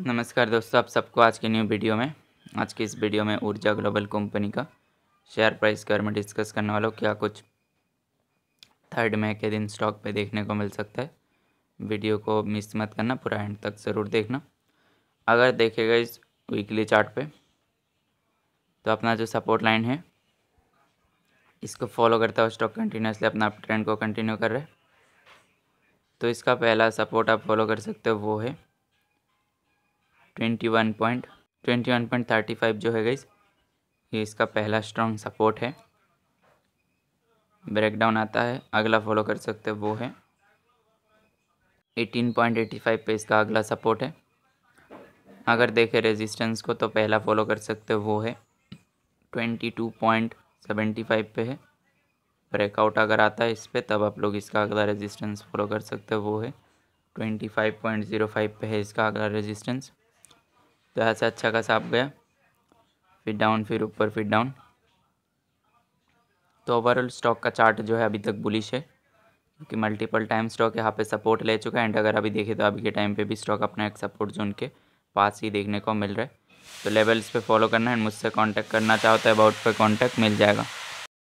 नमस्कार दोस्तों आप सबको आज के न्यू वीडियो में आज की इस वीडियो में ऊर्जा ग्लोबल कंपनी का शेयर प्राइस के बारे में डिस्कस करने वाला हूँ क्या कुछ थर्ड मई के दिन स्टॉक पे देखने को मिल सकता है वीडियो को मिस मत करना पूरा एंड तक ज़रूर देखना अगर देखेगा इस वीकली चार्ट पे तो अपना जो सपोर्ट लाइन है इसको फॉलो करता हुआ स्टॉक कंटिन्यूसली अपना ट्रेंड को कंटिन्यू कर रहे तो इसका पहला सपोर्ट आप फॉलो कर सकते हो वो है twenty one point twenty one point thirty five जो है गई ये इसका पहला स्ट्रॉन्ग सपोर्ट है ब्रेकडाउन आता है अगला फॉलो कर सकते हो वो है एटीन पॉइंट एटी फाइव पे इसका अगला सपोर्ट है अगर देखें रेजिस्टेंस को तो पहला फॉलो कर सकते हो वो है twenty two point seventy five पे है ब्रेकआउट अगर आता है इस पर तब आप लोग इसका अगला रेजिस्टेंस फॉलो कर सकते हो वो है twenty five point zero five पे है इसका अगला रेजिस्टेंस तो यहाँ से अच्छा खासा आप गया फिर डाउन फिर ऊपर फिर डाउन तो ओवरऑल स्टॉक का चार्ट जो है अभी तक बुलिश है क्योंकि मल्टीपल टाइम स्टॉक यहाँ पे सपोर्ट ले चुका है एंड अगर अभी देखें तो अभी के टाइम पे भी स्टॉक अपना एक सपोर्ट जोन के पास ही देखने को मिल रहा है तो लेवल्स पे फॉलो करना है मुझसे कांटेक्ट करना चाहो तो अबाउट पे कांटेक्ट मिल जाएगा